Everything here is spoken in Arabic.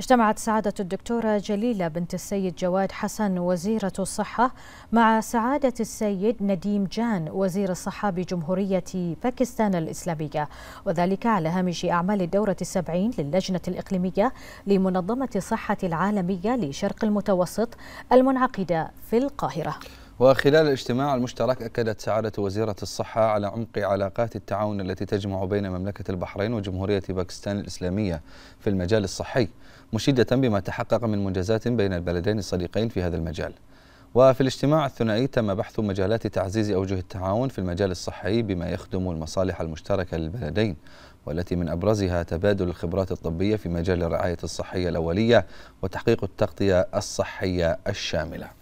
اجتمعت سعادة الدكتورة جليلة بنت السيد جواد حسن وزيرة الصحة مع سعادة السيد نديم جان وزير الصحة بجمهورية باكستان الإسلامية وذلك على هامش أعمال الدورة السبعين للجنة الإقليمية لمنظمة الصحة العالمية لشرق المتوسط المنعقدة في القاهرة وخلال الاجتماع المشترك أكدت سعادة وزيرة الصحة على عمق علاقات التعاون التي تجمع بين مملكة البحرين وجمهورية باكستان الإسلامية في المجال الصحي مشيدة بما تحقق من منجزات بين البلدين الصديقين في هذا المجال وفي الاجتماع الثنائي تم بحث مجالات تعزيز أوجه التعاون في المجال الصحي بما يخدم المصالح المشتركة للبلدين والتي من أبرزها تبادل الخبرات الطبية في مجال الرعاية الصحية الأولية وتحقيق التغطية الصحية الشاملة